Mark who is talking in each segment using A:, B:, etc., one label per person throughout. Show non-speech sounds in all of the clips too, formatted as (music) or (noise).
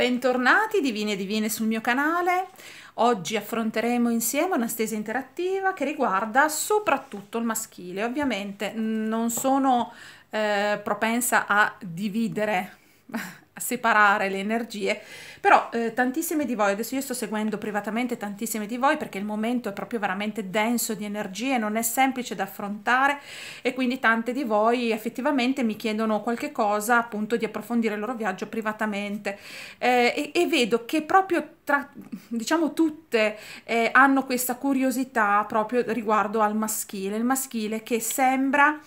A: Bentornati divini e divine sul mio canale. Oggi affronteremo insieme una stesa interattiva che riguarda soprattutto il maschile. Ovviamente non sono eh, propensa a dividere separare le energie, però eh, tantissime di voi, adesso io sto seguendo privatamente tantissime di voi perché il momento è proprio veramente denso di energie, non è semplice da affrontare e quindi tante di voi effettivamente mi chiedono qualche cosa appunto di approfondire il loro viaggio privatamente eh, e, e, vedo che proprio tra, diciamo tutte eh, hanno questa curiosità proprio riguardo al maschile, il maschile che sembra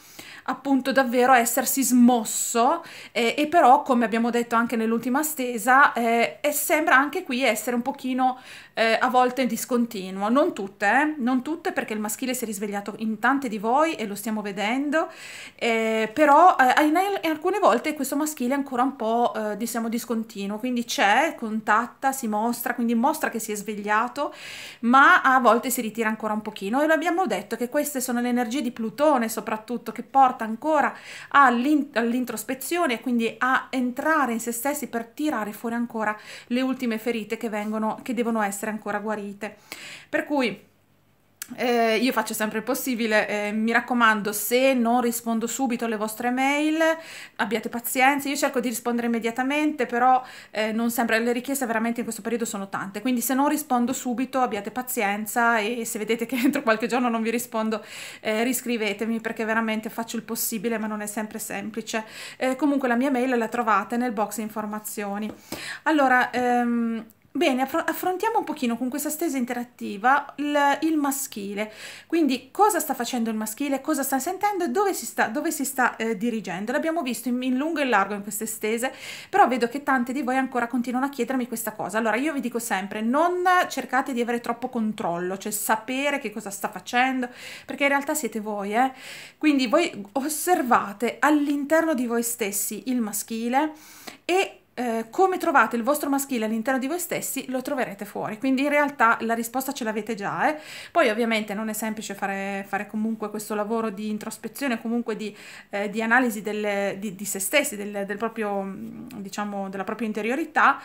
A: appunto davvero essersi smosso eh, e però come abbiamo detto anche anche nell'ultima stesa eh, e sembra anche qui essere un pochino eh, a volte discontinuo, non tutte, eh? non tutte perché il maschile si è risvegliato in tante di voi e lo stiamo vedendo, eh, però eh, in, alcune volte questo maschile è ancora un po' eh, diciamo discontinuo, quindi c'è, contatta, si mostra, quindi mostra che si è svegliato, ma a volte si ritira ancora un pochino e l'abbiamo detto che queste sono le energie di Plutone soprattutto che porta ancora all'introspezione e quindi a entrare in se stessi per tirare fuori ancora le ultime ferite che vengono che devono essere ancora guarite per cui eh, io faccio sempre il possibile, eh, mi raccomando, se non rispondo subito alle vostre mail, abbiate pazienza, io cerco di rispondere immediatamente, però eh, non sempre le richieste veramente in questo periodo sono tante, quindi se non rispondo subito abbiate pazienza e se vedete che (laughs) entro qualche giorno non vi rispondo eh, riscrivetemi perché veramente faccio il possibile, ma non è sempre semplice. Eh, comunque la mia mail la trovate nel box informazioni. Allora, ehm, Bene, affrontiamo un pochino con questa stesa interattiva il, il, maschile, quindi cosa sta facendo il maschile, cosa sta sentendo e dove si sta, dove si sta eh, dirigendo. L'abbiamo visto in, in, lungo e in largo in queste stese, però vedo che tante di voi ancora continuano a chiedermi questa cosa. Allora io vi dico sempre, non cercate di avere troppo controllo, cioè sapere che cosa sta facendo, perché in realtà siete voi, eh? quindi voi osservate all'interno di voi stessi il maschile e eh, come trovate il vostro maschile all'interno di voi stessi lo troverete fuori quindi in realtà la risposta ce l'avete già eh. poi ovviamente non è semplice fare, fare, comunque questo lavoro di introspezione comunque di, eh, di analisi delle, di, di, se stessi del, del proprio mm, diciamo della propria interiorità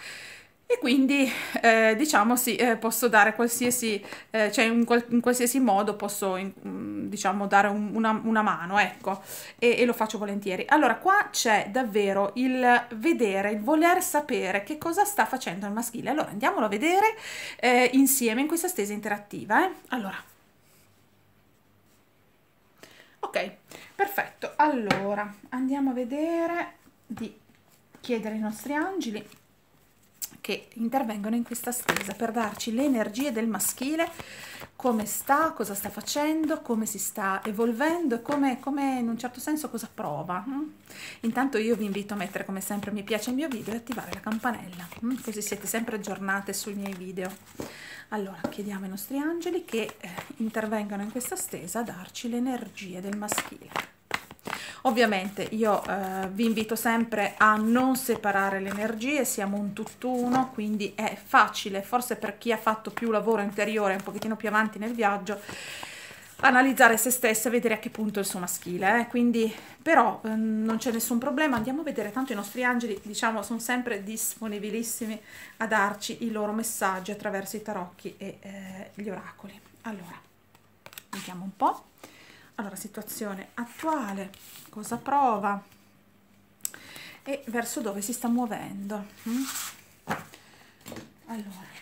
A: e quindi eh, diciamo sì, eh, posso dare qualsiasi, eh, cioè in, qual in, qualsiasi modo posso in, mm, diciamo dare un, una, una, mano, ecco, e, e, lo faccio volentieri. Allora qua c'è davvero il vedere, il voler sapere che cosa sta facendo il maschile. Allora andiamolo a vedere eh, insieme in questa stesa interattiva. Eh. Allora. Ok, perfetto. Allora andiamo a vedere di chiedere ai nostri angeli che intervengono in questa stesa per darci le energie del maschile, come sta, cosa sta facendo, come si sta evolvendo, come, come in un certo senso cosa prova. Mm? Intanto io vi invito a mettere come sempre mi piace il mio video e attivare la campanella, mm? così siete sempre aggiornate sui miei video. Allora, chiediamo ai nostri angeli che eh, intervengano in questa stesa a darci le energie del maschile. Ovviamente io eh, vi invito sempre a non separare le energie, siamo un tutt'uno, quindi è facile, forse per chi ha fatto più lavoro interiore un pochettino più avanti nel viaggio, analizzare se stessa e vedere a che punto è il suo maschile. Eh? Quindi, però, eh, non c'è nessun problema. Andiamo a vedere, tanto i nostri angeli, diciamo, sono sempre disponibilissimi a darci i loro messaggi attraverso i tarocchi e eh, gli oracoli. Allora, vediamo un po' allora situazione attuale cosa prova e verso dove si sta muovendo mm? allora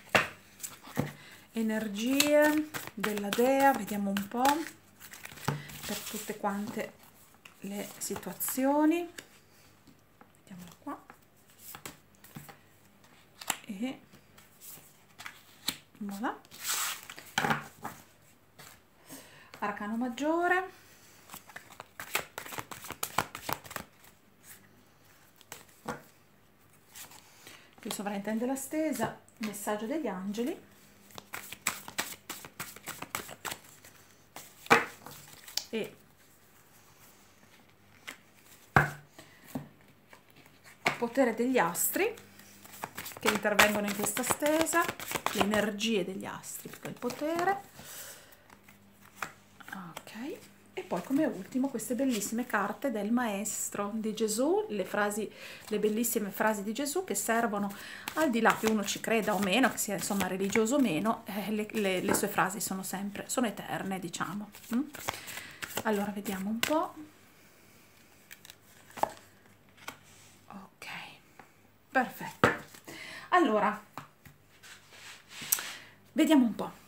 A: energie della dea vediamo un po per tutte quante le situazioni Vediamolo qua e voilà arcano maggiore qui sovraintende la stesa messaggio degli angeli e potere degli astri che intervengono in questa stesa le energie degli astri il potere e poi come ultimo queste bellissime carte del maestro di Gesù, le, frasi, le bellissime frasi di Gesù che servono al di là che uno ci creda o meno, che sia insomma religioso o meno, eh, le, le, le, sue frasi sono sempre, sono eterne diciamo. Mm? Allora vediamo un po'. Ok, perfetto. Allora, vediamo un po'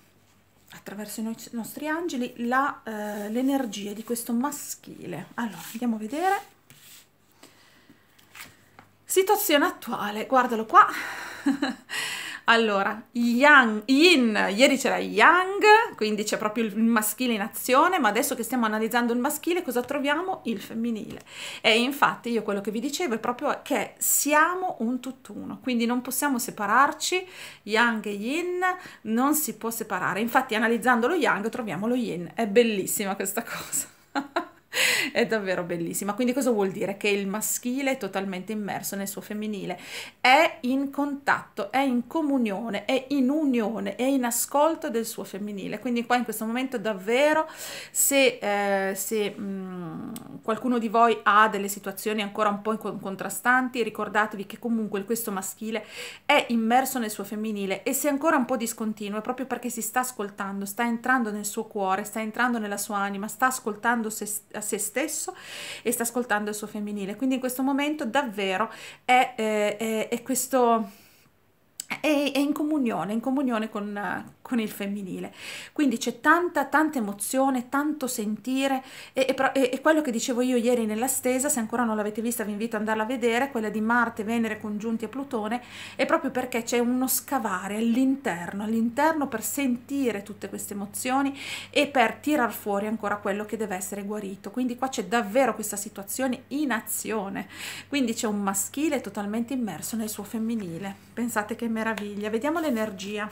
A: attraverso i nostri angeli eh, l'energia eh, di questo maschile. Allora, andiamo a vedere. Situazione attuale, guardalo qua. (laughs) Allora, yang, yin, ieri c'era yang, quindi c'è proprio il maschile in azione, ma adesso che stiamo analizzando il maschile, cosa troviamo? Il femminile. E infatti io quello che vi dicevo è proprio che siamo un tutt'uno, quindi non possiamo separarci, yang e yin non si può separare. Infatti analizzando lo yang troviamo lo yin, è bellissima questa cosa. (laughs) (laughs) È davvero bellissima. Quindi cosa vuol dire? Che il maschile è totalmente immerso nel suo femminile, è in contatto, è in comunione, è in unione, è in ascolto del suo femminile. Quindi qua in questo momento davvero se, eh, se mh, mm, qualcuno di voi ha delle situazioni ancora un po' contrastanti, ricordatevi che comunque questo maschile è immerso nel suo femminile e se ancora un po' discontinuo è proprio perché si sta ascoltando, sta entrando nel suo cuore, sta entrando nella sua anima, sta ascoltando se stessa a se stesso e sta ascoltando il suo femminile. Quindi in questo momento davvero è, eh, è, è questo... è, in comunione, in comunione con, con il femminile. Quindi c'è tanta, tanta emozione, tanto sentire e, e, e, quello che dicevo io ieri nella stesa, se ancora non l'avete vista vi invito ad andarla a vedere, quella di Marte, Venere congiunti a Plutone, è proprio perché c'è uno scavare all'interno, all'interno per sentire tutte queste emozioni e per tirar fuori ancora quello che deve essere guarito. Quindi qua c'è davvero questa situazione in azione, quindi c'è un maschile totalmente immerso nel suo femminile. Pensate che meraviglia, vediamo l'energia.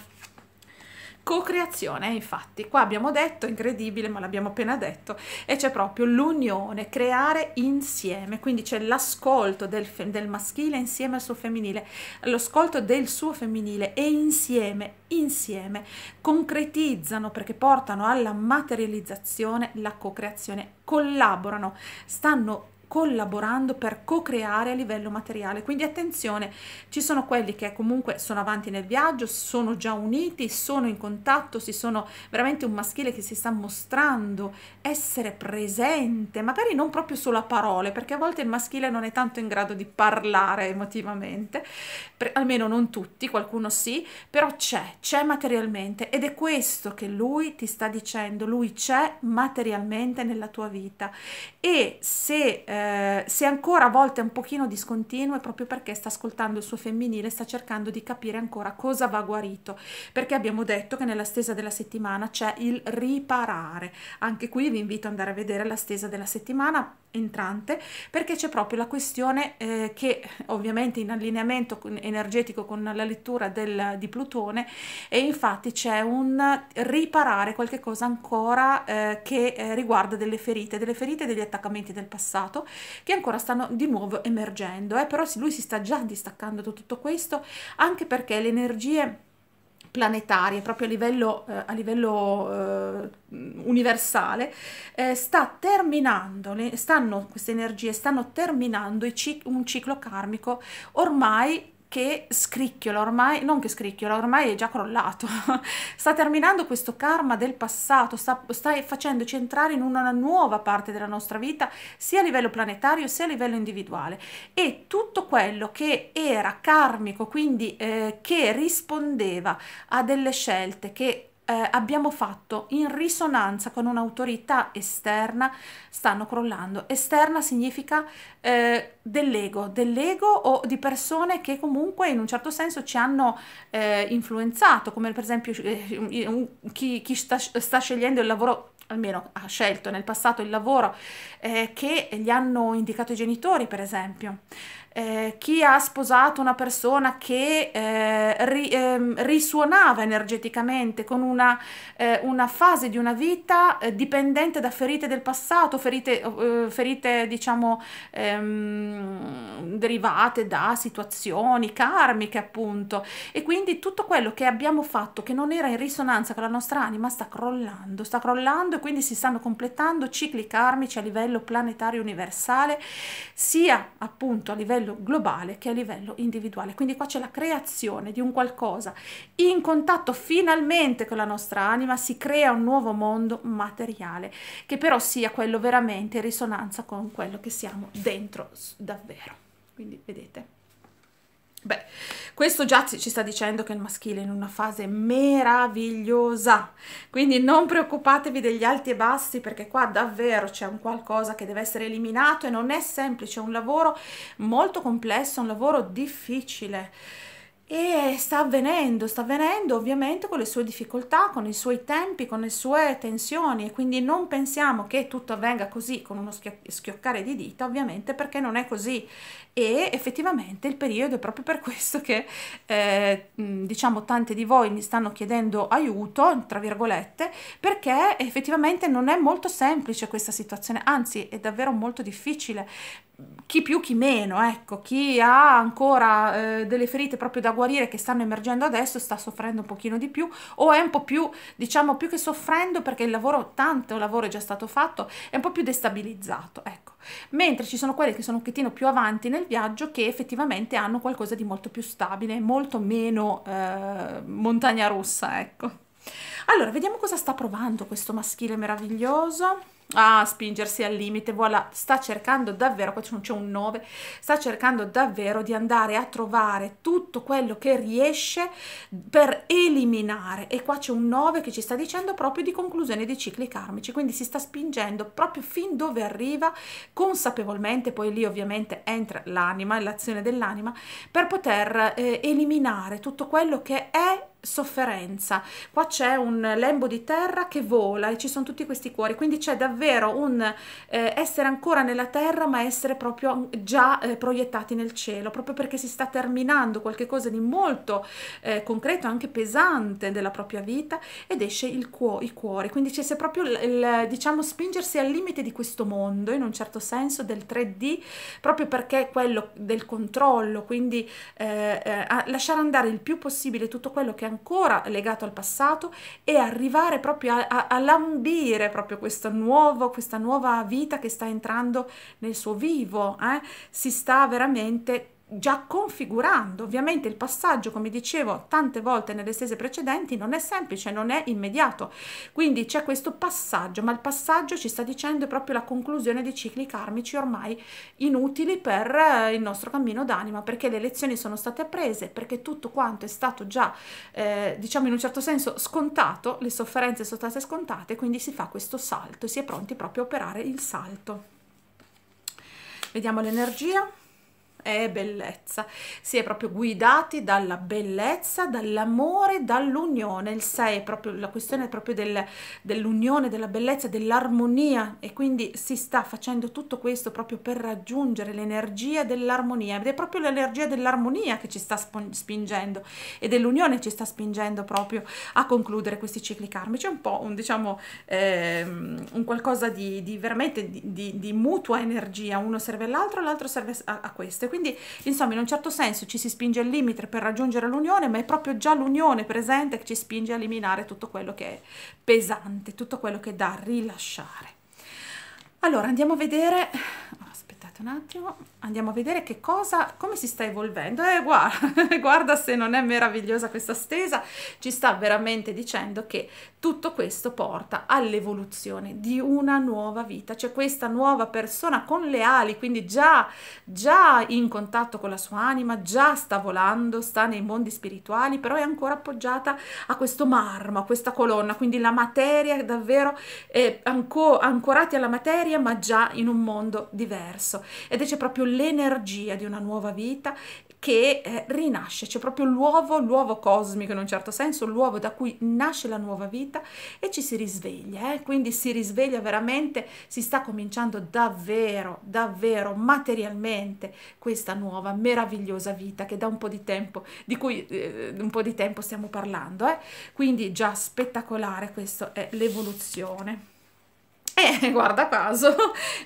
A: Co-creazione, infatti, qua abbiamo detto, incredibile, ma l'abbiamo appena detto, e c'è proprio l'unione, creare insieme, quindi c'è l'ascolto del, del, maschile insieme al suo femminile, l'ascolto del suo femminile e insieme, insieme, concretizzano perché portano alla materializzazione la co-creazione, collaborano, stanno collaborando per co-creare a livello materiale. Quindi attenzione, ci sono quelli che comunque sono avanti nel viaggio, sono già uniti, sono in contatto, si sono veramente un maschile che si sta mostrando, essere presente, magari non proprio solo a parole, perché a volte il maschile non è tanto in grado di parlare emotivamente, per, almeno non tutti, qualcuno sì, però c'è, c'è materialmente ed è questo che lui ti sta dicendo, lui c'è materialmente nella tua vita e se, eh, se, ancora a volte è un pochino discontinuo è proprio perché sta ascoltando il suo femminile, sta cercando di capire ancora cosa va guarito, perché abbiamo detto che nella stesa della settimana c'è il riparare. Anche qui vi invito ad andare a vedere la stesa della settimana entrante perché c'è proprio la questione eh, che ovviamente in allineamento energetico con la lettura del, di Plutone e infatti c'è un riparare qualche cosa ancora eh, che eh, riguarda delle ferite, delle ferite degli attacchi attaccamenti del passato che ancora stanno di nuovo emergendo, eh? però lui si sta già distaccando da tutto questo anche perché le energie planetarie, proprio a livello, eh, a livello eh, universale, eh, sta terminando, le, stanno, queste energie stanno terminando cic un ciclo karmico ormai che scricchiola ormai, non che scricchiola, ormai è già crollato, (laughs) sta terminando questo karma del passato, sta, sta, facendoci entrare in una nuova parte della nostra vita, sia a livello planetario sia a livello individuale. E tutto quello che era karmico, quindi eh, che rispondeva a delle scelte che eh, abbiamo fatto in risonanza con un'autorità esterna stanno crollando. Esterna significa eh, dell'ego, dell'ego o di persone che comunque in un certo senso ci hanno eh, influenzato, come per esempio eh, chi, chi sta, sta scegliendo il lavoro almeno ha scelto nel passato il lavoro eh, che gli hanno indicato i genitori, per esempio. Eh, chi ha sposato una persona che eh, ri, ehm, risuonava energeticamente con una, eh, una, fase di una vita eh, dipendente da ferite del passato, ferite, eh, ferite diciamo ehm, derivate da situazioni karmiche appunto e quindi tutto quello che abbiamo fatto che non era in risonanza con la nostra anima sta crollando, sta crollando e quindi si stanno completando cicli karmici a livello planetario universale sia appunto a livello livello globale che a livello individuale. Quindi qua c'è la creazione di un qualcosa in contatto finalmente con la nostra anima, si crea un nuovo mondo materiale che però sia quello veramente in risonanza con quello che siamo dentro davvero. Quindi vedete. Beh, questo già ci sta dicendo che il maschile è in una fase meravigliosa, quindi non preoccupatevi degli alti e bassi perché qua davvero c'è un qualcosa che deve essere eliminato e non è semplice, è un lavoro molto complesso, un lavoro difficile e sta avvenendo, sta avvenendo ovviamente con le sue difficoltà, con i suoi tempi, con le sue tensioni e quindi non pensiamo che tutto avvenga così con uno schioccare di dita ovviamente perché non è così e effettivamente il periodo è proprio per questo che eh, diciamo tante di voi mi stanno chiedendo aiuto tra virgolette perché effettivamente non è molto semplice questa situazione anzi è davvero molto difficile chi più chi meno, ecco, chi ha ancora eh, delle ferite proprio da guarire che stanno emergendo adesso sta soffrendo un pochino di più o è un po' più, diciamo, più che soffrendo perché il lavoro, tanto lavoro è già stato fatto, è un po' più destabilizzato, ecco. Mentre ci sono quelli che sono un pochettino più avanti nel viaggio che effettivamente hanno qualcosa di molto più stabile, molto meno eh, montagna rossa, ecco. Allora, vediamo cosa sta provando questo maschile meraviglioso a spingersi al limite, voilà, sta cercando davvero, qua c'è un 9, sta cercando davvero di andare a trovare tutto quello che riesce per eliminare e qua c'è un 9 che ci sta dicendo proprio di conclusione dei cicli karmici, quindi si sta spingendo proprio fin dove arriva consapevolmente, poi lì ovviamente entra l'anima, l'azione dell'anima, per poter eh, eliminare tutto quello che è sofferenza. Qua c'è un lembo di terra che vola e ci sono tutti questi cuori, quindi c'è davvero un eh, essere ancora nella terra ma essere proprio già eh, proiettati nel cielo, proprio perché si sta terminando qualcosa di molto eh, concreto, anche pesante della propria vita ed esce il cuo- i cuori, quindi c'è proprio il, il, diciamo spingersi al limite di questo mondo in un certo senso del 3D, proprio perché quello del controllo, quindi eh, eh, lasciare andare il più possibile tutto quello che è ancora legato al passato e arrivare proprio a, a, a lambire proprio questo nuovo, questa nuova vita che sta entrando nel suo vivo, eh? si sta veramente già configurando. Ovviamente il passaggio, come dicevo tante volte nelle stese precedenti, non è semplice, non è immediato. Quindi c'è questo passaggio, ma il passaggio ci sta dicendo proprio la conclusione di cicli karmici ormai inutili per eh, il nostro cammino d'anima, perché le lezioni sono state apprese, perché tutto quanto è stato già, eh, diciamo in un certo senso, scontato, le sofferenze sono state scontate, quindi si fa questo salto, si è pronti proprio a operare il salto. Vediamo l'energia è bellezza. Si è proprio guidati dalla bellezza, dall'amore, dall'unione. Il 6 è proprio la questione proprio del, dell'unione, della bellezza, dell'armonia e quindi si sta facendo tutto questo proprio per raggiungere l'energia dell'armonia ed è proprio l'energia dell'armonia che ci sta spingendo e dell'unione ci sta spingendo proprio a concludere questi cicli karmici. È un po' un diciamo eh, un qualcosa di, di veramente di, di, di, mutua energia, uno serve all'altro, l'altro serve a, a questo diverse. Quindi, insomma, in un certo senso ci si spinge al limite per raggiungere l'unione, ma è proprio già l'unione presente che ci spinge a eliminare tutto quello che è pesante, tutto quello che è da rilasciare. Allora, andiamo a vedere... Ah, aspetta un attimo, andiamo a vedere che cosa, come si sta evolvendo. Eh, guarda, (laughs) guarda se non è meravigliosa questa stesa, ci sta veramente dicendo che tutto questo porta all'evoluzione di una nuova vita, cioè questa nuova persona con le ali, quindi già, già in contatto con la sua anima, già sta volando, sta nei mondi spirituali, però è ancora appoggiata a questo marmo, a questa colonna, quindi la materia davvero eh, anco, ancorati alla materia, ma già in un mondo diverso ed è c'è proprio l'energia di una nuova vita che eh, rinasce, c'è proprio l'uovo, l'uovo cosmico in un certo senso, l'uovo da cui nasce la nuova vita e ci si risveglia, eh? quindi si risveglia veramente, si sta cominciando davvero, davvero materialmente questa nuova meravigliosa vita che da un po' di tempo, di cui eh, un po' di tempo stiamo parlando, eh. quindi già spettacolare questa è l'evoluzione. (laughs) E eh, guarda caso,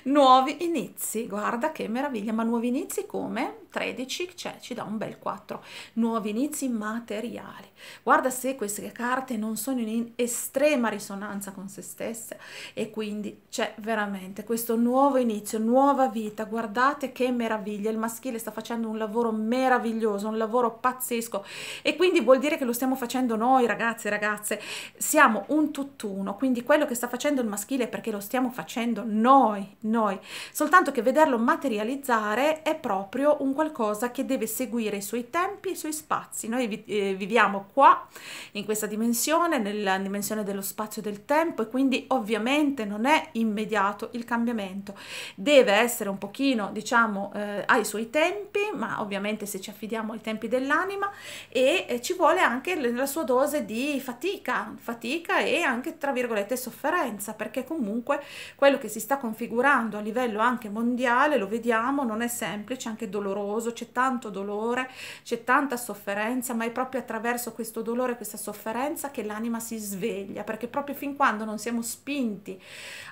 A: nuovi inizi, guarda che meraviglia, ma nuovi inizi come? 13, cioè ci dà un bel 4. Nuovi inizi materiali. Guarda se queste carte non sono in estrema risonanza con se stesse e quindi c'è cioè, veramente questo nuovo inizio, nuova vita. Guardate che meraviglia, il maschile sta facendo un lavoro meraviglioso, un lavoro pazzesco e quindi vuol dire che lo stiamo facendo noi ragazzi e ragazze. Siamo un tutt'uno, quindi quello che sta facendo il maschile è perché lo stiamo facendo noi, noi. Soltanto che vederlo materializzare è proprio un qualcosa che deve seguire i suoi tempi e i suoi spazi. Noi vi, eh, viviamo qua, in questa dimensione, nella dimensione dello spazio e del tempo e quindi ovviamente non è immediato il cambiamento. Deve essere un pochino, diciamo, eh, ai suoi tempi, ma ovviamente se ci affidiamo ai tempi dell'anima e eh, ci vuole anche la sua dose di fatica, fatica e anche tra virgolette sofferenza, perché comunque quello che si sta configurando a livello anche mondiale, lo vediamo, non è semplice, anche doloroso doloroso, c'è tanto dolore, c'è tanta sofferenza, ma è proprio attraverso questo dolore, questa sofferenza che l'anima si sveglia, perché proprio fin quando non siamo spinti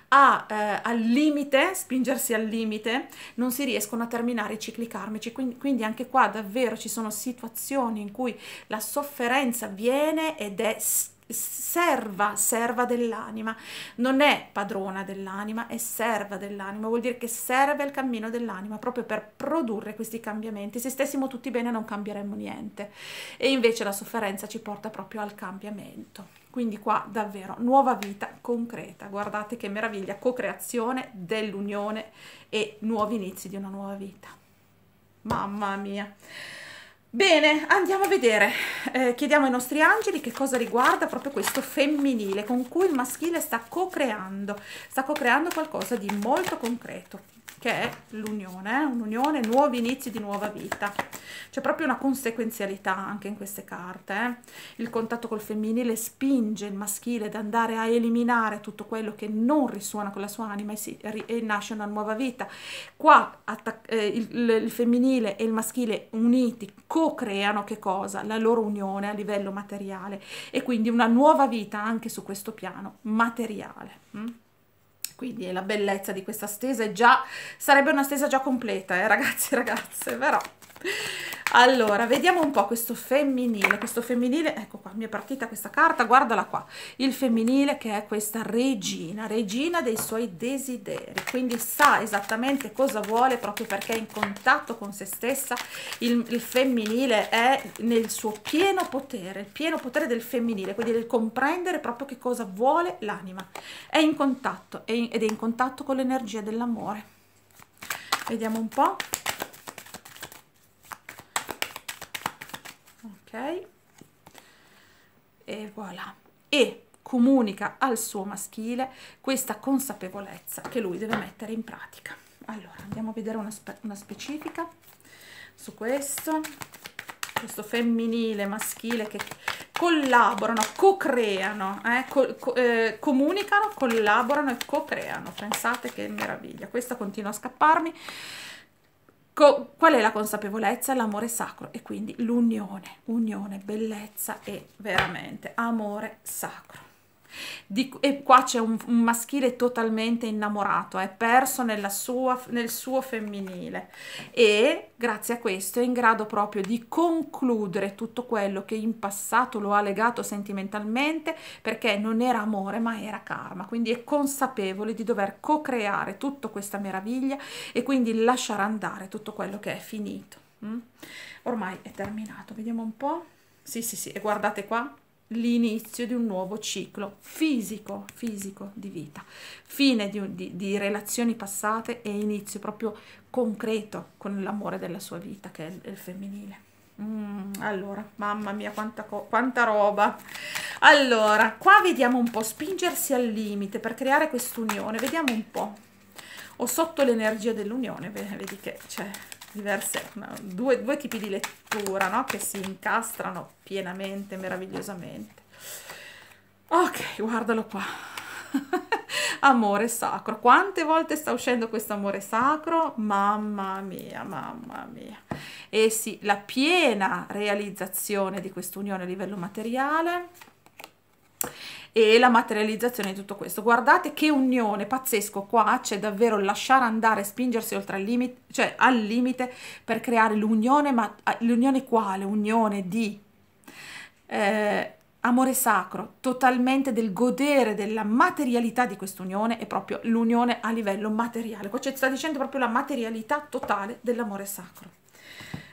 A: a, eh, al limite, spingersi al limite, non si riescono a terminare i cicli karmici. Quindi, quindi anche qua davvero ci sono situazioni in cui la sofferenza viene ed è stessa serva, serva dell'anima, non è padrona dell'anima, è serva dell'anima, vuol dire che serve al cammino dell'anima proprio per produrre questi cambiamenti. Se stessimo tutti bene non cambieremmo niente e invece la sofferenza ci porta proprio al cambiamento. Quindi qua davvero nuova vita concreta, guardate che meraviglia, co-creazione dell'unione e nuovi inizi di una nuova vita. Mamma mia! Bene, andiamo a vedere, eh, chiediamo ai nostri angeli che cosa riguarda proprio questo femminile con cui il maschile sta co-creando, sta co-creando qualcosa di molto concreto, che è l'unione, eh? un'unione, nuovi inizi di nuova vita. C'è proprio una conseguenzialità anche in queste carte. Eh? Il contatto col femminile spinge il maschile ad andare a eliminare tutto quello che non risuona con la sua anima e, si, e nasce una nuova vita. Qua eh, il, il, femminile e il maschile uniti, co co-creano che cosa? La loro unione a livello materiale e quindi una nuova vita anche su questo piano materiale. Mm? Quindi è la bellezza di questa stesa è già, sarebbe una stesa già completa, eh, ragazzi e ragazze, però allora, vediamo un po' questo femminile, questo femminile, ecco qua, mi è partita questa carta, guardala qua, il femminile che è questa regina, regina dei suoi desideri, quindi sa esattamente cosa vuole proprio perché è in contatto con se stessa, il, il femminile è nel suo pieno potere, il pieno potere del femminile, quindi del comprendere proprio che cosa vuole l'anima, è in contatto ed è in contatto con l'energia dell'amore. Vediamo un po' ok e voilà e comunica al suo maschile questa consapevolezza che lui deve mettere in pratica allora andiamo a vedere una, spe una specifica su questo questo femminile maschile che collaborano, co-creano, eh, co co eh, comunicano, collaborano e co-creano. Pensate che meraviglia. Questa continua a scapparmi. Co qual è la consapevolezza? L'amore sacro e quindi l'unione, unione, bellezza e veramente amore sacro. Di, e qua c'è un, un, maschile totalmente innamorato, è perso sua, nel suo femminile e grazie a questo è in grado proprio di concludere tutto quello che in passato lo ha legato sentimentalmente perché non era amore ma era karma, quindi è consapevole di dover co-creare tutta questa meraviglia e quindi lasciare andare tutto quello che è finito. Mm? Ormai è terminato, vediamo un po'. Sì, sì, sì, e guardate qua, l'inizio di un nuovo ciclo fisico, fisico di vita, fine di, di, di relazioni passate e inizio proprio concreto con l'amore della sua vita che è il, il femminile. Mm, allora, mamma mia, quanta, quanta roba. Allora, qua vediamo un po' spingersi al limite per creare quest'unione, vediamo un po'. O sotto l'energia dell'unione, vedi che c'è diverse, due, due tipi di lettura no? che si incastrano pienamente, meravigliosamente. Ok, guardalo qua. (laughs) amore sacro. Quante volte sta uscendo questo amore sacro? Mamma mia, mamma mia. E eh sì, la piena realizzazione di quest'unione a livello materiale e la materializzazione di tutto questo. Guardate che unione pazzesco qua, c'è davvero lasciare andare, spingersi oltre al limite, cioè al limite per creare l'unione, ma ah, l'unione quale? Unione di eh, amore sacro, totalmente del godere della materialità di quest'unione e proprio l'unione a livello materiale. Qua ci sta dicendo proprio la materialità totale dell'amore sacro.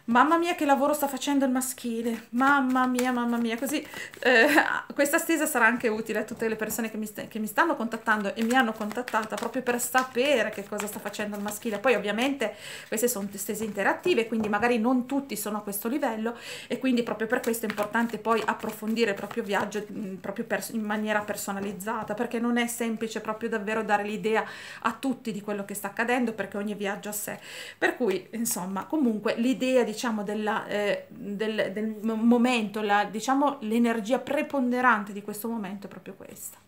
A: Mamma mia che lavoro sta facendo il maschile, mamma mia, mamma mia, così eh, questa stesa sarà anche utile a tutte le persone che mi, che mi, stanno contattando e mi hanno contattata proprio per sapere che cosa sta facendo il maschile. Poi ovviamente queste sono stese interattive, quindi magari non tutti sono a questo livello e quindi proprio per questo è importante poi approfondire il proprio viaggio mh, mm, proprio in maniera personalizzata, perché non è semplice proprio davvero dare l'idea a tutti di quello che sta accadendo, perché ogni viaggio ha sé. Per cui, insomma, comunque l'idea di diciamo, della, eh, del, del momento, la, diciamo, l'energia preponderante di questo momento è proprio questa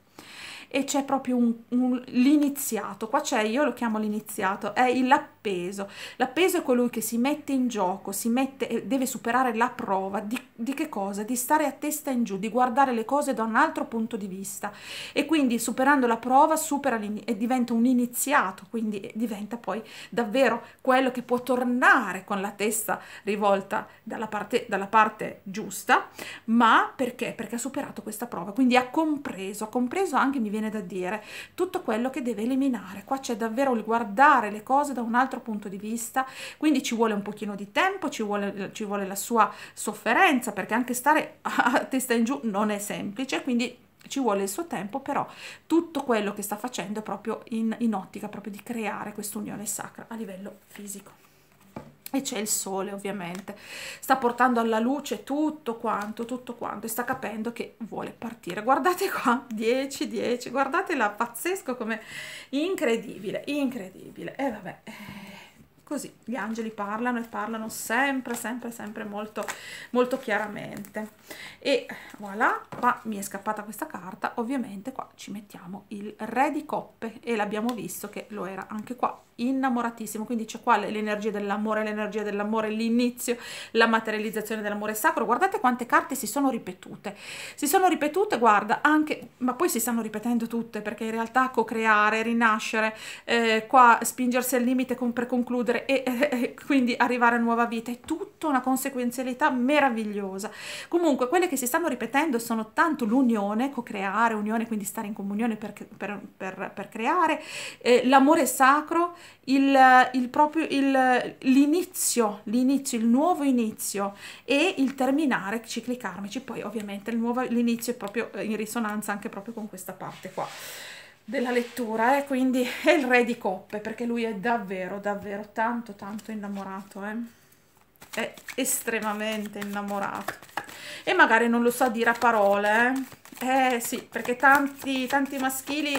A: e c'è proprio un, un, l'iniziato, qua c'è, io lo chiamo l'iniziato, è l'appeso. L'appeso è colui che si mette in gioco, si mette, deve superare la prova di, di che cosa? Di stare a testa in giù, di guardare le cose da un altro punto di vista e quindi superando la prova supera e diventa un iniziato, quindi eh, diventa poi davvero quello che può tornare con la testa rivolta dalla parte, dalla parte giusta, ma perché? Perché ha superato questa prova, quindi ha compreso, ha compreso anche, mi viene viene da dire, tutto quello che deve eliminare. Qua c'è davvero il guardare le cose da un altro punto di vista, quindi ci vuole un pochino di tempo, ci vuole, ci vuole la sua sofferenza, perché anche stare a testa in giù non è semplice, quindi ci vuole il suo tempo, però tutto quello che sta facendo è proprio in, in ottica, proprio di creare questa unione sacra a livello fisico e c'è il sole ovviamente, sta portando alla luce tutto quanto, tutto quanto e sta capendo che vuole partire. Guardate qua, 10, 10, guardatela, pazzesco come incredibile, incredibile. E eh, vabbè, così gli angeli parlano e parlano sempre sempre sempre molto molto chiaramente e voilà qua mi è scappata questa carta ovviamente qua ci mettiamo il re di coppe e l'abbiamo visto che lo era anche qua innamoratissimo quindi c'è qua l'energia dell'amore l'energia dell'amore l'inizio la materializzazione dell'amore sacro guardate quante carte si sono ripetute si sono ripetute guarda anche ma poi si stanno ripetendo tutte perché in realtà co-creare rinascere eh, qua spingersi al limite con, per concludere crescere e eh, quindi arrivare a nuova vita. È tutta una conseguenzialità meravigliosa. Comunque, quelle che si stanno ripetendo sono tanto l'unione, co-creare, unione, quindi stare in comunione per, per, per, per creare, eh, l'amore sacro, il, il proprio l'inizio, l'inizio, il nuovo inizio e il terminare, ciclicarmici. Poi, ovviamente, il nuovo l'inizio è proprio in risonanza anche proprio con questa parte qua della lettura, eh? quindi (laughs) è il re di coppe, perché lui è davvero, davvero tanto, tanto innamorato, eh? è estremamente innamorato. E magari non lo sa dire a parole, eh? eh sì, perché tanti, tanti maschili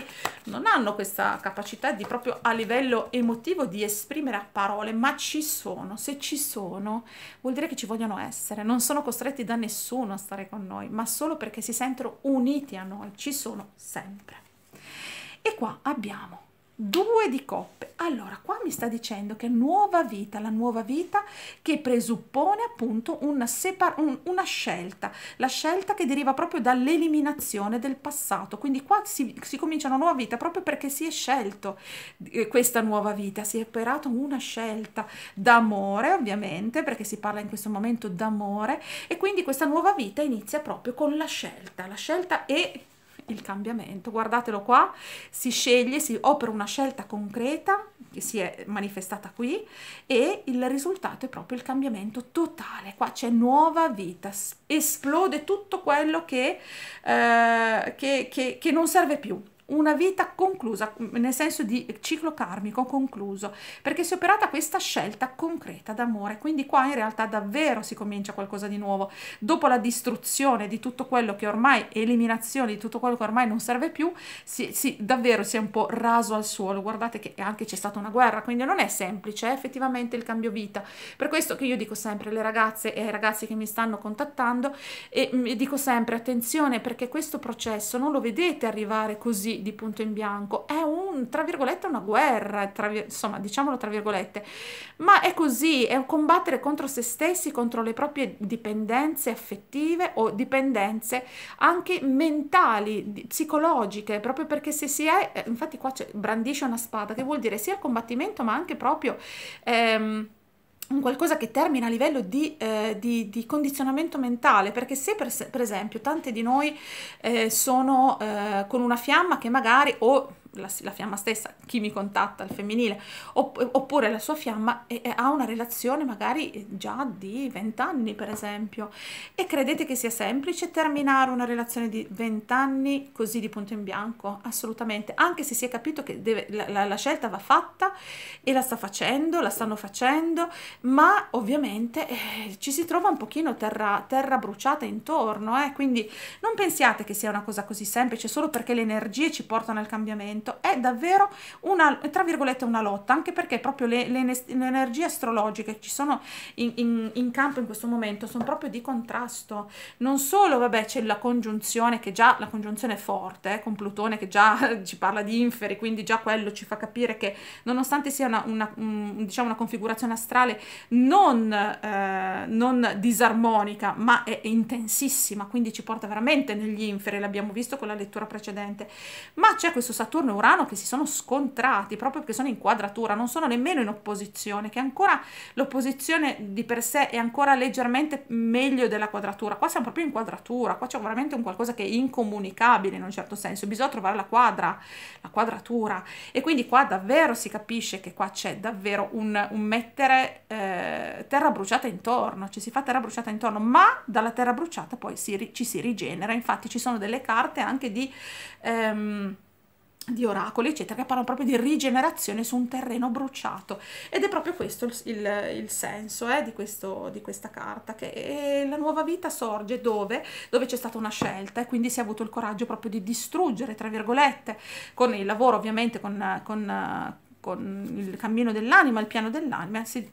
A: non hanno questa capacità di proprio a livello emotivo di esprimere a parole, ma ci sono, se ci sono vuol dire che ci vogliono essere, non sono costretti da nessuno a stare con noi, ma solo perché si sentono uniti a noi, ci sono sempre e qua abbiamo due di coppe allora qua mi sta dicendo che nuova vita la nuova vita che presuppone appunto una, un, una scelta la scelta che deriva proprio dall'eliminazione del passato quindi qua si, si, comincia una nuova vita proprio perché si è scelto eh, questa nuova vita si è operato una scelta d'amore ovviamente perché si parla in questo momento d'amore e quindi questa nuova vita inizia proprio con la scelta la scelta è il cambiamento. Guardatelo qua, si sceglie, si opera una scelta concreta che si è manifestata qui e il risultato è proprio il cambiamento totale. Qua c'è nuova vita, esplode tutto quello che, eh, che, che, che non serve più una vita conclusa, nel senso di ciclo karmico concluso, perché si è operata questa scelta concreta d'amore. Quindi qua in realtà davvero si comincia qualcosa di nuovo. Dopo la distruzione di tutto quello che ormai, eliminazione di tutto quello che ormai non serve più, si, si davvero si è un po' raso al suolo. Guardate che anche c'è stata una guerra, quindi non è semplice, è eh, effettivamente il cambio vita. Per questo che io dico sempre alle ragazze e ai ragazzi che mi stanno contattando, e mm, dico sempre attenzione perché questo processo non lo vedete arrivare così di punto in bianco, è un, tra virgolette, una guerra, tra, insomma, diciamolo tra virgolette, ma è così, è un combattere contro se stessi, contro le proprie dipendenze affettive o dipendenze anche mentali, psicologiche, proprio perché se si è, eh, infatti qua brandisce una spada, che vuol dire sia il combattimento ma anche proprio... Ehm, un qualcosa che termina a livello di, eh, di, di condizionamento mentale, perché se per, per esempio tante di noi eh, sono eh, con una fiamma che magari o la, la fiamma stessa, chi mi contatta il femminile, opp- oppure la sua fiamma e, e ha una relazione magari già di 20 anni, per esempio. E credete che sia semplice terminare una relazione di 20 anni così di punto in bianco? Assolutamente, anche se si è capito che deve, la, la, la scelta va fatta e la sta facendo, la stanno facendo, ma ovviamente eh, ci si trova un pochino terra, terra bruciata intorno, eh? quindi non pensiate che sia una cosa così semplice solo perché le energie ci portano al cambiamento detto, è davvero una, tra virgolette, una lotta, anche perché proprio le, le, le energie astrologiche che ci sono in, in, in, campo in questo momento sono proprio di contrasto. Non solo, vabbè, c'è la congiunzione, che già la congiunzione è forte, eh, con Plutone che già (laughs) ci parla di inferi, quindi già quello ci fa capire che nonostante sia una, una, un, diciamo una configurazione astrale non, eh, non disarmonica, ma è, è intensissima, quindi ci porta veramente negli inferi, l'abbiamo visto con la lettura precedente, ma c'è questo Saturno Saturno e Urano che si sono scontrati proprio perché sono in quadratura, non sono nemmeno in opposizione, che ancora l'opposizione di per sé è ancora leggermente meglio della quadratura. Qua siamo proprio in quadratura, qua c'è veramente un qualcosa che è incomunicabile in un certo senso, bisogna trovare la quadra, la quadratura. E quindi qua davvero si capisce che qua c'è davvero un, un mettere eh, terra bruciata intorno, ci si fa terra bruciata intorno, ma dalla terra bruciata poi si, ci si rigenera. Infatti ci sono delle carte anche di... Ehm, di oracoli, eccetera, che parlano proprio di rigenerazione su un terreno bruciato. Ed è proprio questo il, il, il senso eh, di, questo, di, questa carta, che la nuova vita sorge dove? Dove c'è stata una scelta e quindi si è avuto il coraggio proprio di distruggere, tra virgolette, con il lavoro ovviamente, con, con, con il cammino dell'anima, il piano dell'anima, si,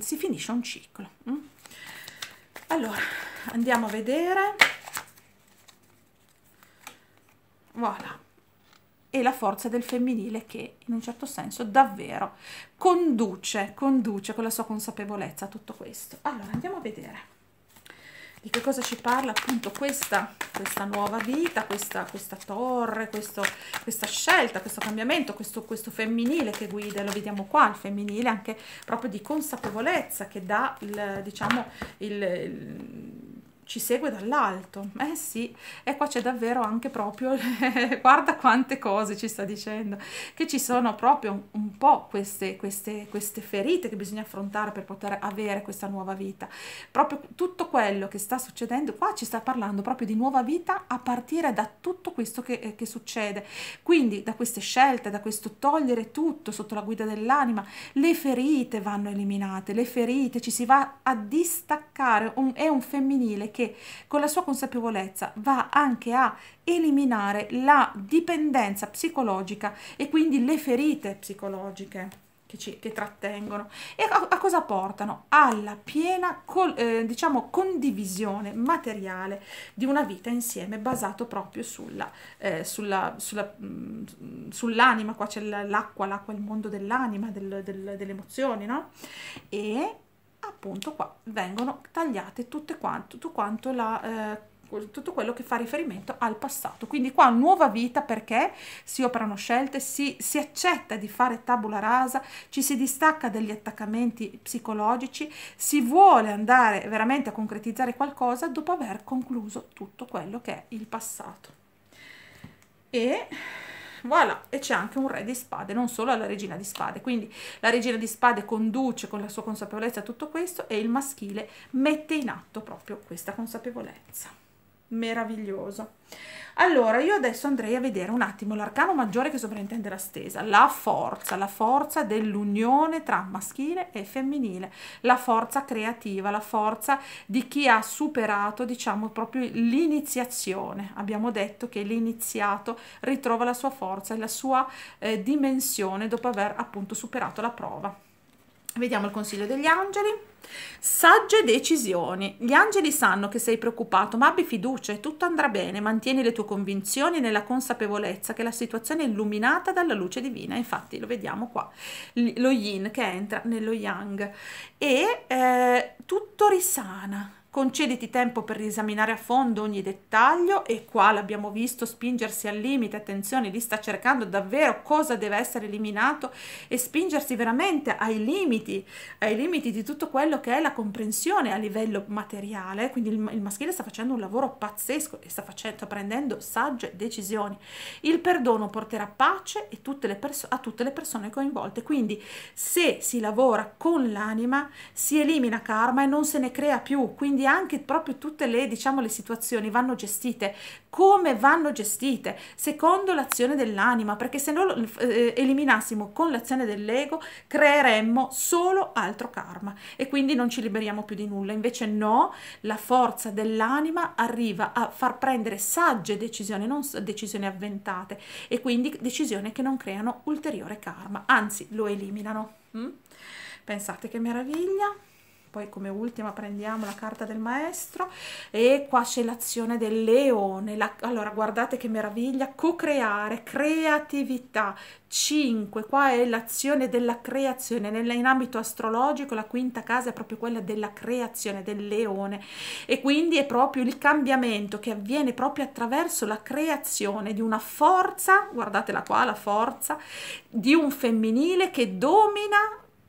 A: si, finisce un ciclo. Mm? Allora, andiamo a vedere. Voilà e la forza del femminile che in un certo senso davvero conduce, conduce con la sua consapevolezza a tutto questo. Allora andiamo a vedere di che cosa ci parla appunto questa, questa nuova vita, questa, questa torre, questo, questa scelta, questo cambiamento, questo, questo, femminile che guida, lo vediamo qua, il femminile anche proprio di consapevolezza che dà il, diciamo il, il ci segue dall'alto. Eh sì, e qua c'è davvero anche proprio, (laughs) guarda quante cose ci sta dicendo, che ci sono proprio un, un po' queste, queste, queste, ferite che bisogna affrontare per poter avere questa nuova vita. Proprio tutto quello che sta succedendo qua ci sta parlando proprio di nuova vita a partire da tutto questo che, eh, che succede. Quindi da queste scelte, da questo togliere tutto sotto la guida dell'anima, le ferite vanno eliminate, le ferite, ci si va a distaccare, un, è un femminile che perché con la sua consapevolezza va anche a eliminare la dipendenza psicologica e quindi le ferite psicologiche. Che, ci, che trattengono e a, a, cosa portano? Alla piena col, eh, diciamo condivisione materiale di una vita insieme basato proprio sulla, eh, sulla, sulla, mh, mm, sull'anima, qua c'è l'acqua, l'acqua è il mondo dell'anima, del, del, delle emozioni, no? E appunto qua vengono tagliate tutte quanto, tutto, quanto la, eh, tutto quello che fa riferimento al passato. Quindi qua nuova vita perché si operano scelte, si, si accetta di fare tabula rasa, ci si distacca dagli attaccamenti psicologici, si vuole andare veramente a concretizzare qualcosa dopo aver concluso tutto quello che è il passato. E Voilà, e c'è anche un re di spade, non solo alla regina di spade. Quindi la regina di spade conduce con la sua consapevolezza tutto questo e il maschile mette in atto proprio questa consapevolezza meraviglioso. Allora, io adesso andrei a vedere un attimo l'arcano maggiore che sovrintende la stesa, la forza, la forza dell'unione tra maschile e femminile, la forza creativa, la forza di chi ha superato, diciamo, proprio l'iniziazione. Abbiamo detto che l'iniziato ritrova la sua forza e la sua eh, dimensione dopo aver appunto superato la prova. Vediamo il consiglio degli angeli. Sagge decisioni. Gli angeli sanno che sei preoccupato, ma abbi fiducia e tutto andrà bene. Mantieni le tue convinzioni nella consapevolezza che la situazione è illuminata dalla luce divina. Infatti lo vediamo qua, lo yin che entra nello yang. E eh, tutto risana, Concediti tempo per riesaminare a fondo ogni dettaglio e qua l'abbiamo visto spingersi al limite, attenzione, lì sta cercando davvero cosa deve essere eliminato e spingersi veramente ai limiti, ai limiti di tutto quello che è la comprensione a livello materiale, quindi il, il maschile sta facendo un lavoro pazzesco e sta, facendo, prendendo sagge decisioni. Il perdono porterà pace tutte a tutte le persone coinvolte, quindi se si lavora con l'anima si elimina karma e non se ne crea più, quindi anche proprio tutte le, diciamo, le situazioni vanno gestite, come vanno gestite, secondo l'azione dell'anima, perché se noi eh, eh, eliminassimo con l'azione dell'ego creeremmo solo altro karma e quindi non ci liberiamo più di nulla. Invece no, la forza dell'anima arriva a far prendere sagge decisioni, non decisioni avventate e quindi decisioni che non creano ulteriore karma, anzi lo eliminano. Mm? Pensate che meraviglia! poi come ultima prendiamo la carta del maestro e qua c'è l'azione del leone la, allora guardate che meraviglia co-creare creatività 5 qua è l'azione della creazione Nella, in ambito astrologico la quinta casa è proprio quella della creazione del leone e quindi è proprio il cambiamento che avviene proprio attraverso la creazione di una forza guardatela qua la forza di un femminile che domina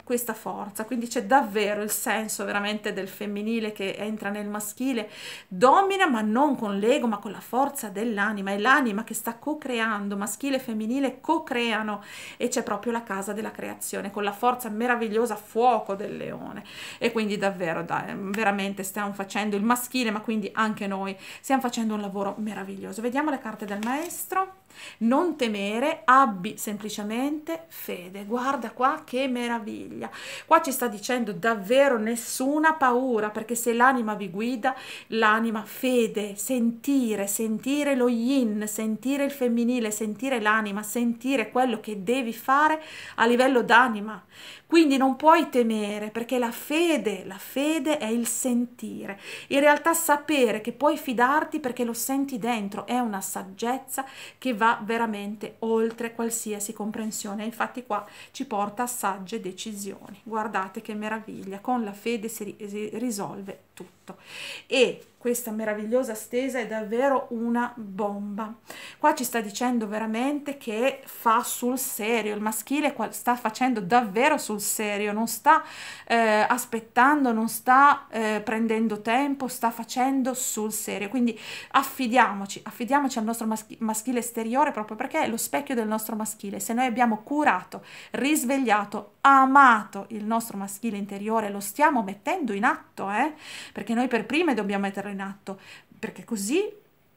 A: questa forza, quindi c'è davvero il senso veramente del femminile che entra nel maschile, domina ma non con l'ego, ma con la forza dell'anima, è l'anima che sta co-creando, maschile e femminile co-creano e c'è proprio la casa della creazione con la forza meravigliosa fuoco del leone e quindi davvero, dai, veramente stiamo facendo il maschile ma quindi anche noi stiamo facendo un lavoro meraviglioso. Vediamo le carte del maestro non temere, abbi semplicemente fede. Guarda qua che meraviglia. Qua ci sta dicendo davvero nessuna paura, perché se l'anima vi guida, l'anima fede, sentire, sentire lo yin, sentire il femminile, sentire l'anima, sentire quello che devi fare a livello d'anima. Quindi non puoi temere, perché la fede, la fede è il sentire. In realtà sapere che puoi fidarti perché lo senti dentro è una saggezza che va veramente oltre qualsiasi comprensione. Infatti qua ci porta a sagge decisioni. Guardate che meraviglia, con la fede si risolve tutto sotto certo. e questa meravigliosa stesa è davvero una bomba qua ci sta dicendo veramente che fa sul serio il maschile sta facendo davvero sul serio non sta eh, aspettando non sta eh, prendendo tempo sta facendo sul serio quindi affidiamoci affidiamoci al nostro maschi maschile esteriore proprio perché è lo specchio del nostro maschile se noi abbiamo curato risvegliato amato il nostro maschile interiore lo stiamo mettendo in atto eh? perché noi noi per prime dobbiamo metterlo in atto, perché così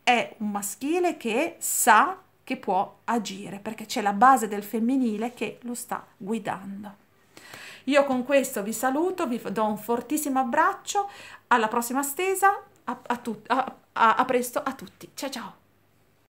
A: è un maschile che sa che può agire, perché c'è la base del femminile che lo sta guidando. Io con questo vi saluto, vi do un fortissimo abbraccio, alla prossima stesa, a, a, a, a presto a tutti, ciao ciao!